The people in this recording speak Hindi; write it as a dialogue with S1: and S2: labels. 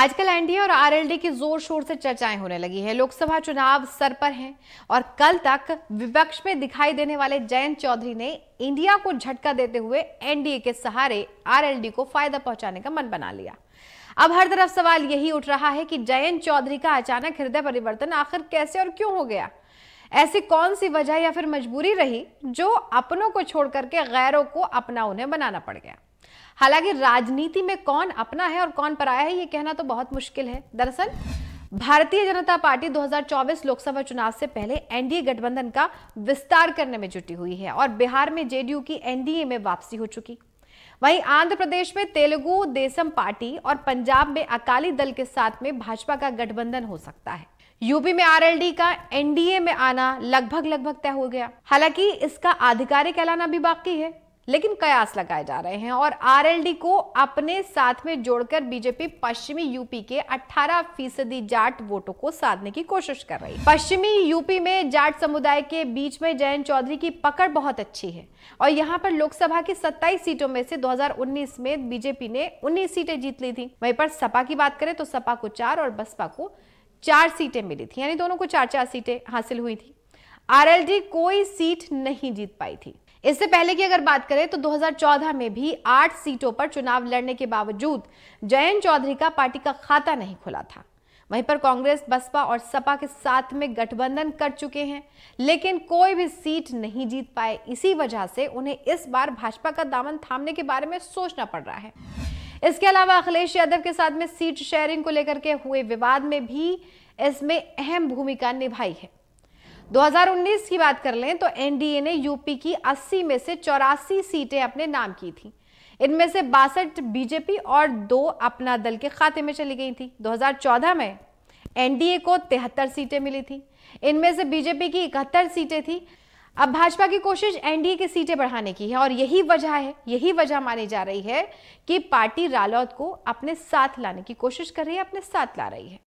S1: आजकल एनडीए और आरएलडी की जोर शोर से चर्चाएं होने लगी है लोकसभा चुनाव सर पर हैं और कल तक विपक्ष में दिखाई देने वाले जयंत चौधरी ने इंडिया को झटका देते हुए एनडीए के सहारे आरएलडी को फायदा पहुंचाने का मन बना लिया अब हर तरफ सवाल यही उठ रहा है कि जयंत चौधरी का अचानक हृदय परिवर्तन आखिर कैसे और क्यों हो गया ऐसी कौन सी वजह या फिर मजबूरी रही जो अपनों को छोड़ करके गैरों को अपना उन्हें बनाना पड़ गया हालांकि राजनीति में कौन अपना है और कौन पराया है ये कहना तो बहुत मुश्किल है दरअसल भारतीय जनता पार्टी 2024 लोकसभा चुनाव से पहले एनडीए गठबंधन का विस्तार करने में जुटी हुई है और बिहार में जेडीयू की एनडीए में वापसी हो चुकी वहीं आंध्र प्रदेश में तेलुगु देशम पार्टी और पंजाब में अकाली दल के साथ में भाजपा का गठबंधन हो सकता है यूपी में आरएलडी का एनडीए में आना लगभग लगभग तय हो गया हालांकि इसका आधिकारिक ऐलाना भी बाकी है लेकिन कयास लगाए जा रहे हैं और आरएलडी को अपने साथ में जोड़कर बीजेपी पश्चिमी यूपी के 18 फीसदी जाट वोटों को साधने की कोशिश कर रही है पश्चिमी यूपी में जाट समुदाय के बीच में जयंत चौधरी की पकड़ बहुत अच्छी है और यहां पर लोकसभा की 27 सीटों में से 2019 में बीजेपी ने 19 सीटें जीत ली थी वहीं पर सपा की बात करें तो सपा को चार और बसपा को चार सीटें मिली थी यानी दोनों को चार चार सीटें हासिल हुई थी आर कोई सीट नहीं जीत पाई थी इससे पहले की अगर बात करें तो 2014 में भी आठ सीटों पर चुनाव लड़ने के बावजूद जयंत चौधरी का पार्टी का खाता नहीं खुला था वहीं पर कांग्रेस बसपा और सपा के साथ में गठबंधन कर चुके हैं लेकिन कोई भी सीट नहीं जीत पाए इसी वजह से उन्हें इस बार भाजपा का दामन थामने के बारे में सोचना पड़ रहा है इसके अलावा अखिलेश यादव के साथ में सीट शेयरिंग को लेकर के हुए विवाद में भी इसमें अहम भूमिका निभाई है 2019 की बात कर लें तो एनडीए ने यूपी की 80 में से चौरासी सीटें अपने नाम की थी इनमें से बासठ बीजेपी और दो अपना दल के खाते में चली गई थी 2014 में एनडीए को तिहत्तर सीटें मिली थी इनमें से बीजेपी की इकहत्तर सीटें थी अब भाजपा की कोशिश एनडीए की सीटें बढ़ाने की है और यही वजह है यही वजह मानी जा रही है कि पार्टी रालौद को अपने साथ लाने की कोशिश कर रही है अपने साथ ला रही है